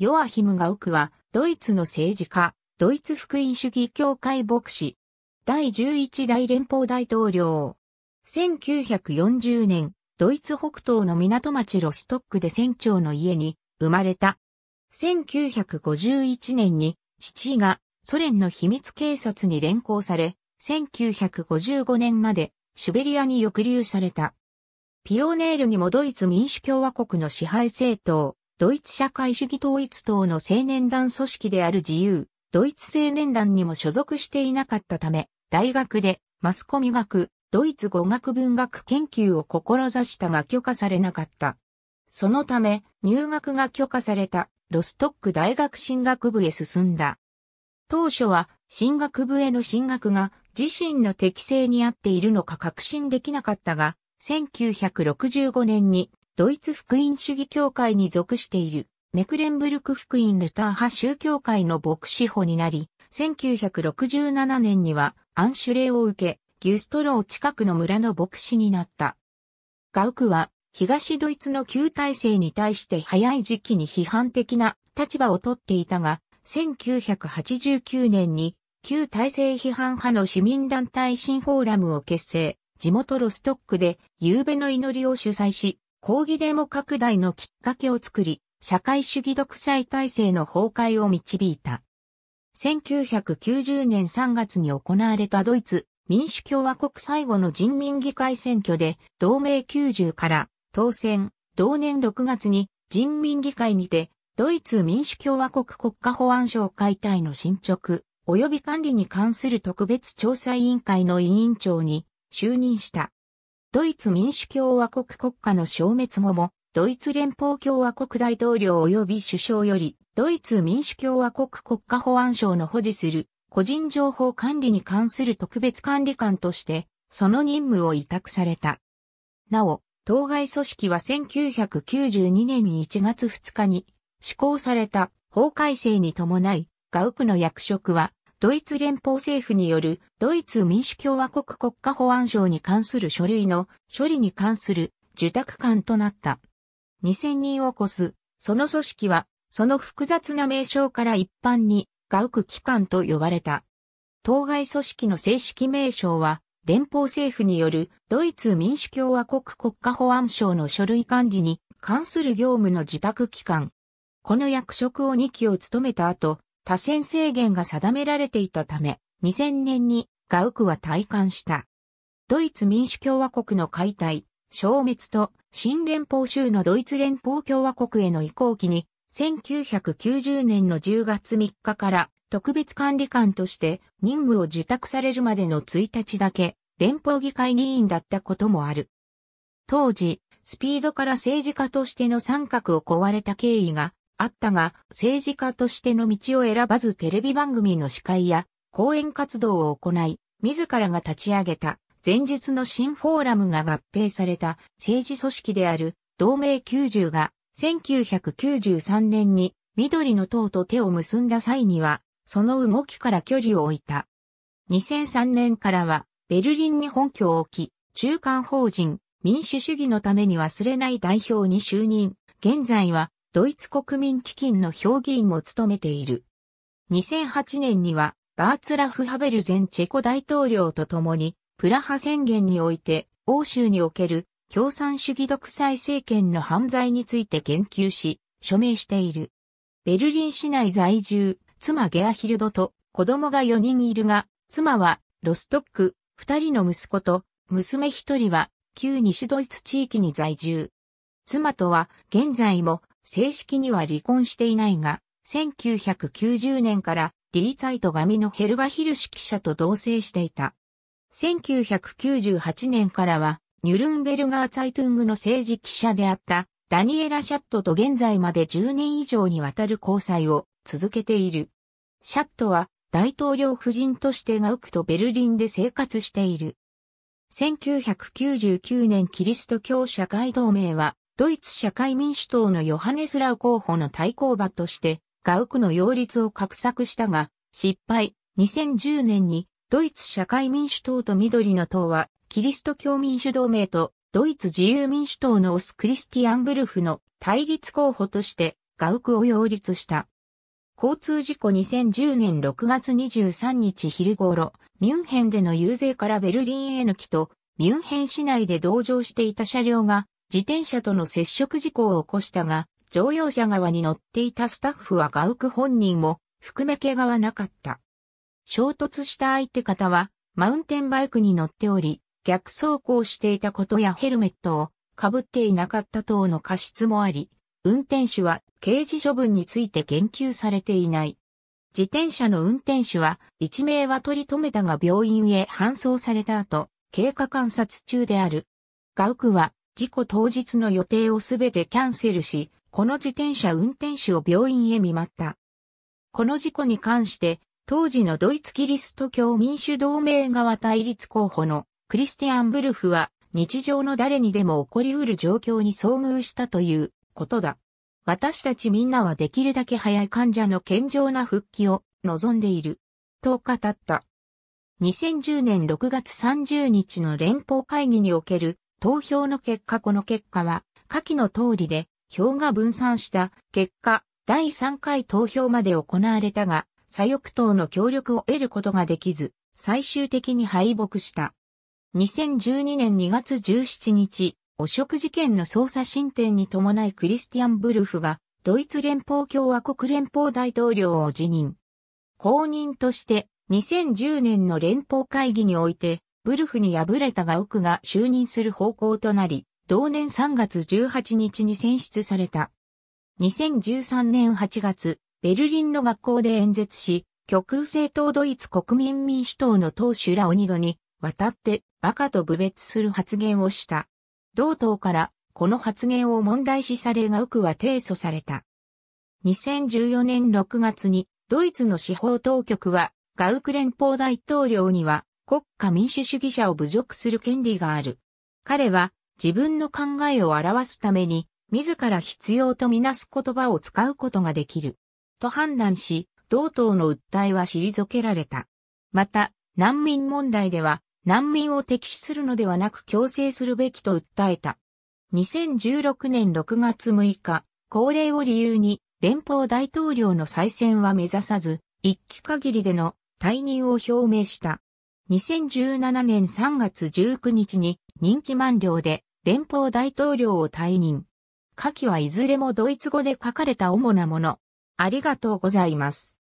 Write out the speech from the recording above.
ヨアヒム・ガウクは、ドイツの政治家、ドイツ福音主義協会牧師、第11代連邦大統領。1940年、ドイツ北東の港町ロストックで船長の家に生まれた。1951年に父がソ連の秘密警察に連行され、1955年までシベリアに抑留された。ピオネールにもドイツ民主共和国の支配政党、ドイツ社会主義統一党の青年団組織である自由、ドイツ青年団にも所属していなかったため、大学でマスコミ学、ドイツ語学文学研究を志したが許可されなかった。そのため、入学が許可されたロストック大学進学部へ進んだ。当初は進学部への進学が自身の適性に合っているのか確信できなかったが、1965年にドイツ福音主義教会に属している、メクレンブルク福音ルター派宗教会の牧師補になり、1967年にはアンシュレイを受け、ギュストロー近くの村の牧師になった。ガウクは、東ドイツの旧体制に対して早い時期に批判的な立場をとっていたが、1989年に旧体制批判派の市民団体新フォーラムを結成、地元ロストックで夕べの祈りを主催し、抗議デモ拡大のきっかけを作り、社会主義独裁体制の崩壊を導いた。1990年3月に行われたドイツ民主共和国最後の人民議会選挙で同盟90から当選、同年6月に人民議会にてドイツ民主共和国国家保安省解体の進捗及び管理に関する特別調査委員会の委員長に就任した。ドイツ民主共和国国家の消滅後も、ドイツ連邦共和国大統領及び首相より、ドイツ民主共和国国家保安省の保持する個人情報管理に関する特別管理官として、その任務を委託された。なお、当該組織は1992年に1月2日に施行された法改正に伴い、ガウクの役職はドイツ連邦政府によるドイツ民主共和国国家保安省に関する書類の処理に関する受託官となった。2000人を超す、その組織は、その複雑な名称から一般に、ガウク機関と呼ばれた。当該組織の正式名称は、連邦政府によるドイツ民主共和国国家保安省の書類管理に関する業務の受託機関。この役職を2期を務めた後、多線制限が定められていたため、2000年にガウクは退官した。ドイツ民主共和国の解体、消滅と新連邦州のドイツ連邦共和国への移行期に、1990年の10月3日から特別管理官として任務を受託されるまでの1日だけ連邦議会議員だったこともある。当時、スピードから政治家としての三角を壊れた経緯があったが、政治家としての道を選ばずテレビ番組の司会や講演活動を行い、自らが立ち上げた前述の新フォーラムが合併された政治組織である同盟90が1993年に緑の党と手を結んだ際には、その動きから距離を置いた。2003年からはベルリンに本拠を置き、中間法人民主主義のために忘れない代表に就任。現在はドイツ国民基金の評議員も務めている。2008年には、バーツラフ・ハベル前チェコ大統領と共に、プラハ宣言において、欧州における共産主義独裁政権の犯罪について言及し、署名している。ベルリン市内在住、妻ゲアヒルドと子供が4人いるが、妻はロストック、2人の息子と娘1人は旧西ドイツ地域に在住。妻とは現在も正式には離婚していないが、1990年からリーツァイト紙のヘルガ・ヒルシ記者と同棲していた。1998年からは、ニュルンベルガー・ツァイトゥングの政治記者であったダニエラ・シャットと現在まで10年以上にわたる交際を続けている。シャットは大統領夫人としてガウクとベルリンで生活している。1999年キリスト教社会同盟はドイツ社会民主党のヨハネスラウ候補の対抗馬として、ガウクの擁立を画策したが、失敗。2010年に、ドイツ社会民主党と緑の党は、キリスト教民主同盟と、ドイツ自由民主党のオス・クリスティアンブルフの対立候補として、ガウクを擁立した。交通事故2010年6月23日昼頃、ミュンヘンでの遊説からベルリンへ抜きと、ミュンヘン市内で同乗していた車両が自転車との接触事故を起こしたが、乗用車側に乗っていたスタッフはガウク本人も含め怪我はなかった。衝突した相手方はマウンテンバイクに乗っており、逆走行していたことやヘルメットを被っていなかった等の過失もあり、運転手は刑事処分について言及されていない。自転車の運転手は一命は取り留めたが病院へ搬送された後、経過観察中である。ガウクは事故当日の予定をすべてキャンセルし、この自転車運転手を病院へ見舞った。この事故に関して、当時のドイツキリスト教民主同盟側対立候補のクリスティアン・ブルフは日常の誰にでも起こりうる状況に遭遇したということだ。私たちみんなはできるだけ早い患者の健常な復帰を望んでいる。と語った。2010年6月30日の連邦会議における投票の結果この結果は、下記の通りで、票が分散した結果、第3回投票まで行われたが、左翼党の協力を得ることができず、最終的に敗北した。2012年2月17日、汚職事件の捜査進展に伴いクリスティアン・ブルフが、ドイツ連邦共和国連邦大統領を辞任。公認として、2010年の連邦会議において、ウルフに敗れたが奥が就任する方向となり、同年3月18日に選出された。2013年8月、ベルリンの学校で演説し、極右政党ドイツ国民民主党の党首らを2度に、渡って馬鹿と侮蔑する発言をした。同党からこの発言を問題視されが奥は提訴された。2014年6月にドイツの司法当局はガウク連邦大統領には国家民主主義者を侮辱する権利がある。彼は自分の考えを表すために、自ら必要とみなす言葉を使うことができる。と判断し、同党の訴えは退けられた。また、難民問題では、難民を敵視するのではなく強制するべきと訴えた。2016年6月6日、高齢を理由に連邦大統領の再選は目指さず、一期限りでの退任を表明した。2017年3月19日に任期満了で連邦大統領を退任。下記はいずれもドイツ語で書かれた主なもの。ありがとうございます。